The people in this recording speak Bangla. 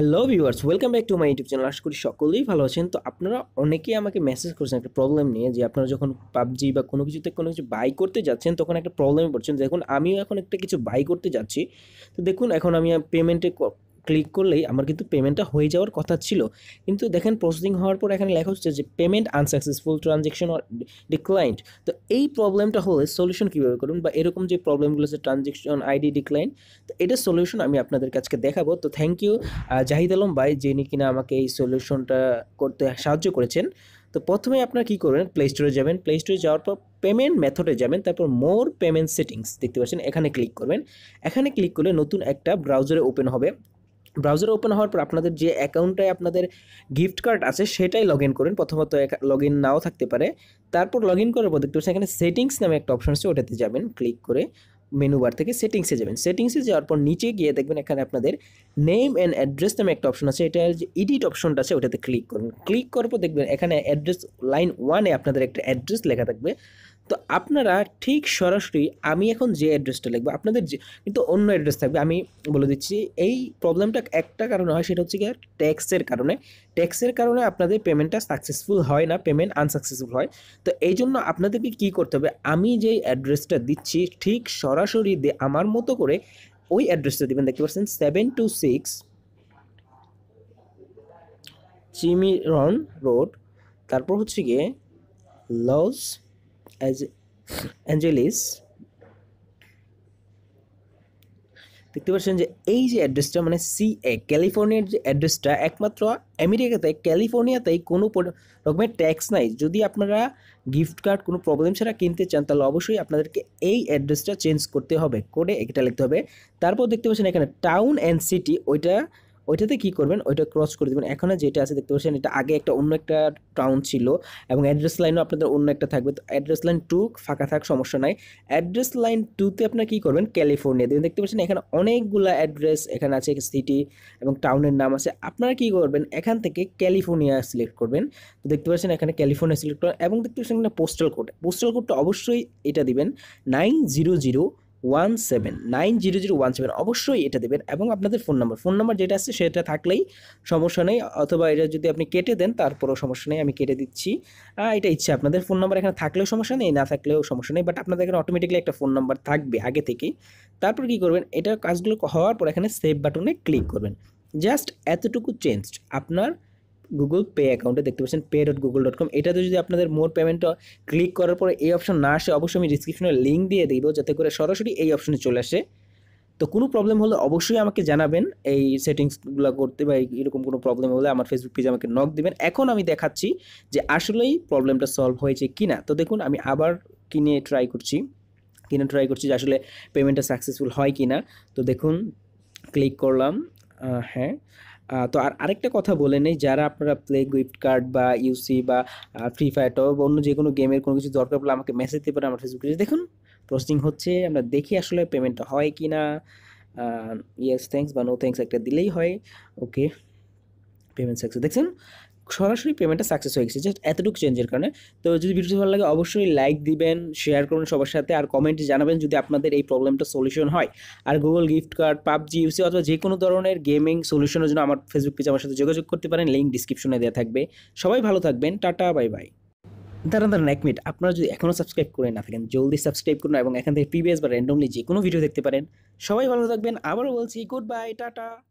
hello viewers welcome back to my YouTube channel আশা করি সকলেই ভালো আছেন তো আপনারা অনেকেই আমাকে মেসেজ করছেন একটা প্রবলেম নিয়ে যে আপনারা যখন পাবজি বা কোনো কিছুতে কোনো কিছু বাই করতে যাচ্ছেন তখন একটা প্রবলেমে পড়ছেন দেখুন আমিও এখন একটা কিছু বাই করতে যাচ্ছি তো দেখুন এখন আমি পেমেন্টে ক্লিক করলেই আমার কিন্তু পেমেন্টটা হয়ে যাওয়ার কথা ছিল কিন্তু দেখেন প্রসেসিং হওয়ার পর এখানে লেখা হচ্ছে যে payment unsuccessful transaction or declined তো এই প্রবলেমটা হলে সলিউশন কীভাবে করুন বা এরকম যে প্রবলেমগুলো আছে ট্রানজ্যাকশন আইডি ডিক্লাইন তো এটা সলিউশন আমি আপনাদের কাছে দেখাবো তো থ্যাংক ইউ জাহিদ আলম ভাই যিনি কিনা আমাকে এই সলিউশনটা করতে সাহায্য করেছেন তো প্রথমে আপনারা কী করবেন প্লে স্টোরে যাবেন প্লে স্টোরে যাওয়ার পর পেমেন্ট মেথডে যাবেন তারপর মোর পেমেন্ট সেটিংস দেখতে পাচ্ছেন এখানে ক্লিক করবেন এখানে ক্লিক করলে নতুন একটা ব্রাউজারে ওপেন হবে ব্রাউজার ওপেন হওয়ার পর আপনাদের যে অ্যাকাউন্টে আপনাদের গিফট কার্ড আছে সেটাই লগ ইন করেন প্রথমত লগ ইন নাও থাকতে পারে তারপর লগ ইন করার পর দেখতে পাচ্ছেন এখানে সেটিংস নামে একটা অপশন আছে ওটাতে যাবেন ক্লিক করে মেনু বার থেকে সেটিংসে যাবেন সেটিংসে যাওয়ার পর নিচে গিয়ে দেখবেন এখানে আপনাদের নেম অ্যান্ড অ্যাড্রেস নামে একটা অপশন আছে এটার যে এডিট অপশনটা আছে ওটাতে ক্লিক করুন ক্লিক করার পর দেখবেন এখানে অ্যাড্রেস লাইন ওয়ানে আপনাদের একটা অ্যাড্রেস লেখা থাকবে তো আপনারা ঠিক সরাসরি আমি এখন যে অ্যাড্রেসটা লিখবো আপনাদের যে কিন্তু অন্য অ্যাড্রেস থাকবে আমি বলে দিচ্ছি এই প্রবলেমটা একটা কারণে হয় সেটা হচ্ছে কি ট্যাক্সের কারণে ট্যাক্সের কারণে আপনাদের পেমেন্টটা সাকসেসফুল হয় না পেমেন্ট আনসাকসেসফুল হয় তো এই জন্য আপনাদেরকে কী করতে হবে আমি যেই অ্যাড্রেসটা দিচ্ছি ঠিক সরাসরি আমার মতো করে ওই অ্যাড্রেসটা দেবেন দেখতে পাচ্ছেন সেভেন টু সিক্স চিমিরন রোড তারপর হচ্ছে গিয়ে লজ অ্যাঞ্জেলিস দেখতে পাচ্ছেন যে এই যে অ্যাড্রেসটা মানে সি এ ক্যালিফোর্নিয়ার যে অ্যাড্রেসটা একমাত্র আমেরিকাতে ক্যালিফোর্নিয়াতে কোনো রকমের ট্যাক্স নাই যদি আপনারা গিফট কার্ড কোনো প্রবলেম ছাড়া কিনতে চান তাহলে অবশ্যই আপনাদেরকে এই অ্যাড্রেসটা চেঞ্জ করতে হবে করে এটা লিখতে হবে তারপর দেখতে পাচ্ছেন এখানে টাউন অ্যান্ড সিটি ওইটা ওইটাতে কি করবেন ওইটা ক্রস করে দেবেন এখানে যেটা আছে দেখতে পাচ্ছেন এটা আগে একটা অন্য একটা টাউন ছিল এবং অ্যাড্রেস লাইনও আপনাদের অন্য একটা থাকবে তো অ্যাড্রেস লাইন টু ফাঁকা থাক সমস্যা নাই অ্যাড্রেস লাইন টুতে আপনার কী করবেন ক্যালিফোর্নিয়া দেবেন দেখতে পাচ্ছেন এখানে অনেকগুলো অ্যাড্রেস এখানে আছে সিটি এবং টাউনের নাম আছে আপনারা কি করবেন এখান থেকে ক্যালিফোর্নিয়া সিলেক্ট করবেন তো দেখতে পাচ্ছেন এখানে ক্যালিফোর্নিয়া সিলেক্ট করবেন এবং দেখতে পাচ্ছেন এখানে পোস্টাল কোড পোস্টাল কোডটা অবশ্যই এটা দিবেন nine zero zero one seven nine zero zero one seven অবশ্যই এটা দেবেন এবং আপনাদের ফোন নাম্বার ফোন নাম্বার যেটা আছে সেটা থাকলেই সমস্যা নেই অথবা এটা যদি আপনি কেটে দেন তারপরেও সমস্যা নেই আমি কেটে দিচ্ছি এটা ইচ্ছে আপনাদের ফোন নাম্বার এখানে থাকলেও সমস্যা নেই না থাকলেও সমস্যা নেই বাট আপনাদের এখানে অটোমেটিকলি একটা ফোন নাম্বার থাকবে আগে থেকে তারপর কি করবেন এটা কাজগুলো হওয়ার পর এখানে সেভ বাটনে ক্লিক করবেন জাস্ট এতটুকু চেঞ্জ আপনার গুগল পে অ্যাকাউন্টে দেখতে পাচ্ছেন pay dot Google dot com এটাতে যদি আপনাদের মোর পেমেন্ট ক্লিক করার পরে এই অপশন না আসে অবশ্যই আমি ডিসক্রিপশনে লিঙ্ক দিয়ে দিব যাতে করে সরাসরি এই অপশনে চলে আসে তো কোনো প্রবলেম হলে অবশ্যই আমাকে জানাবেন এই সেটিংসগুলো করতে বা এরকম কোনো প্রবলেম হলে আমার ফেসবুক পেজে আমাকে নক দিবেন এখন আমি দেখাচ্ছি যে আসলেই প্রবলেমটা সলভ হয়েছে কি না তো দেখুন আমি আবার কিনে ট্রাই করছি কিনে ট্রাই করছি যে আসলে পেমেন্টটা সাকসেসফুল হয় কি না তো দেখুন ক্লিক করলাম হ্যাঁ তো আর আরেকটা কথা বলে নেই যারা আপনারা প্লে গিফট কার্ড বা ইউসি বা ফ্রি ফায়ার টপ বা অন্য যে কোনো গেমের কোনো কিছু দরকার পড়লে আমাকে মেসেজ দিতে পারে আমার পেজে দেখুন প্রসেসিং হচ্ছে আমরা দেখি আসলে পেমেন্টটা হয় কি না ইয়েস থ্যাংকস বা নো থ্যাংকস একটা দিলেই হয় ওকে পেমেন্ট সাকসেস দেখছেন সরাসরি পেমেন্টটা সাকসেস হয়ে গেছে জাস্ট এতটুকু চেঞ্জের কারণে তো যদি ভিডিওটি ভালো লাগে অবশ্যই লাইক দিবেন শেয়ার করুন সবার সাথে আর কমেন্টে জানাবেন যদি আপনাদের এই প্রবলেমটা সলিউশন হয় আর Google gift card PUBG UC অথবা যে কোনো ধরনের গেমিং সলিউশনের জন্য আমার ফেসবুক পেজে আমার সাথে যোগাযোগ করতে পারেন লিঙ্ক ডিসক্রিপশনে দেওয়া থাকবে সবাই ভালো থাকবেন টাটা বাই বাই দাঁড়ান দাঁড়ান এক মিনিট আপনারা যদি এখনও সাবস্ক্রাইব করে না থাকেন জলদি সাবস্ক্রাইব করুন এবং এখান থেকে প্রিভিয়াস বা র্যান্ডমলি যে কোনো ভিডিও দেখতে পারেন সবাই ভালো থাকবেন আবারও বলছি গুড বাই টাটা